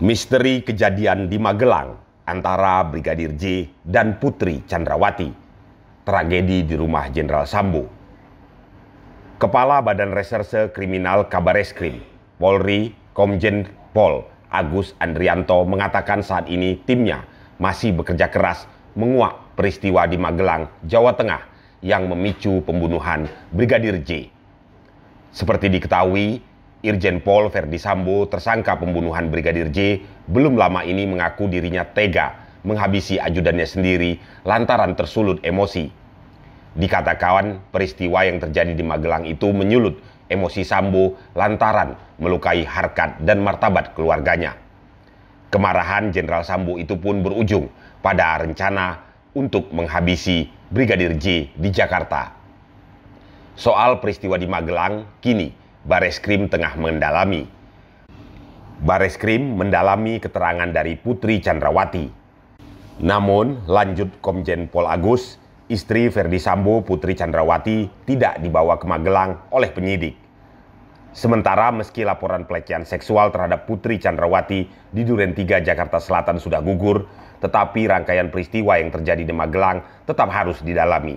misteri kejadian di Magelang antara Brigadir J dan Putri Chandrawati, tragedi di rumah Jenderal Sambo. Kepala Badan Reserse Kriminal Kabareskrim, Polri, Komjen Pol Agus Andrianto mengatakan saat ini timnya masih bekerja keras menguak peristiwa di Magelang, Jawa Tengah yang memicu pembunuhan Brigadir J. Seperti diketahui, Irjen Pol Verdi Sambo, tersangka pembunuhan Brigadir J, belum lama ini mengaku dirinya tega menghabisi ajudannya sendiri lantaran tersulut emosi. Dikatakan peristiwa yang terjadi di Magelang itu menyulut emosi Sambo lantaran melukai harkat dan martabat keluarganya. Kemarahan Jenderal Sambo itu pun berujung pada rencana untuk menghabisi Brigadir J di Jakarta. Soal peristiwa di Magelang kini Bareskrim tengah mendalami. Bareskrim mendalami keterangan dari Putri Chandrawati. Namun, lanjut Komjen Pol Agus, istri Verdi Sambo Putri Chandrawati tidak dibawa ke Magelang oleh penyidik. Sementara meski laporan pelecehan seksual terhadap Putri Chandrawati di Duren 3 Jakarta Selatan sudah gugur, tetapi rangkaian peristiwa yang terjadi di Magelang tetap harus didalami.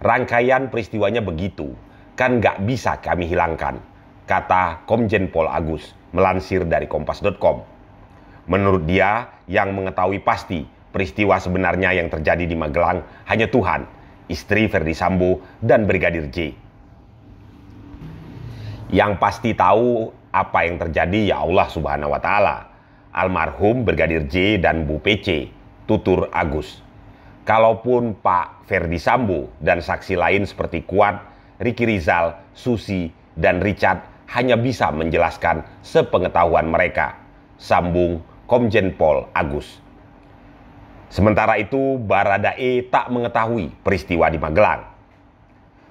Rangkaian peristiwanya begitu, kan nggak bisa kami hilangkan, kata Komjen Pol Agus melansir dari kompas.com. Menurut dia, yang mengetahui pasti peristiwa sebenarnya yang terjadi di Magelang hanya Tuhan, istri Ferdi Sambo, dan Brigadir J. Yang pasti tahu apa yang terjadi ya Allah Subhanahu wa taala. Almarhum Brigadir J dan Bu PC, tutur Agus. Kalaupun Pak Ferdi Sambo dan saksi lain seperti Kuat Ricky Rizal, Susi, dan Richard hanya bisa menjelaskan sepengetahuan mereka. Sambung Komjen Pol Agus. Sementara itu, Baradae tak mengetahui peristiwa di Magelang.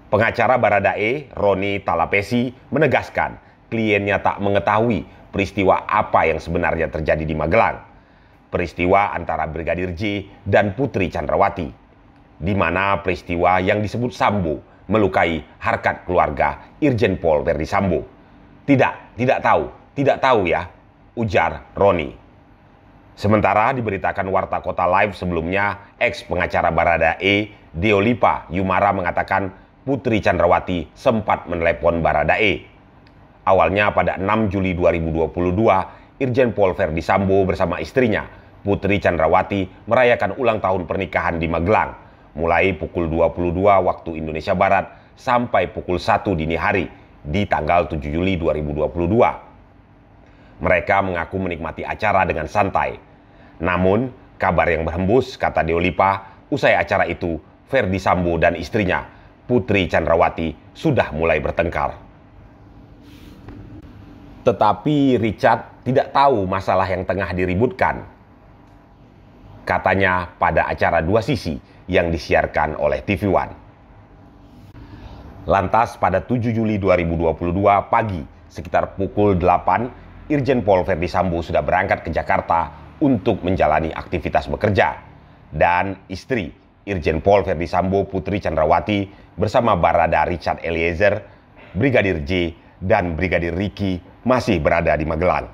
Pengacara Baradae, Roni Talapesi, menegaskan kliennya tak mengetahui peristiwa apa yang sebenarnya terjadi di Magelang. Peristiwa antara Brigadir J dan Putri Chandrawati, di mana peristiwa yang disebut Sambung melukai harkat keluarga Irjen Pol Verdi Sambo. Tidak, tidak tahu, tidak tahu ya, ujar Roni. Sementara diberitakan warta kota live sebelumnya, ex pengacara Barada E, Deolipa Yumara mengatakan Putri Chandrawati sempat menelepon Barada E. Awalnya pada 6 Juli 2022, Irjen Pol Verdi Sambo bersama istrinya, Putri Chandrawati merayakan ulang tahun pernikahan di Magelang mulai pukul 22 waktu Indonesia Barat sampai pukul 1 dini hari di tanggal 7 Juli 2022. Mereka mengaku menikmati acara dengan santai. Namun, kabar yang berhembus, kata Deolipa, usai acara itu, Ferdi Sambo dan istrinya, Putri Chandrawati, sudah mulai bertengkar. Tetapi Richard tidak tahu masalah yang tengah diributkan. Katanya pada acara dua sisi, yang disiarkan oleh TV One. Lantas pada 7 Juli 2022 pagi sekitar pukul 8, Irjen Pol Verdi Sambo sudah berangkat ke Jakarta untuk menjalani aktivitas bekerja. Dan istri Irjen Pol Verdi Sambo Putri Chandrawati bersama Barada Richard Eliezer, Brigadir J, dan Brigadir Riki masih berada di Magelang.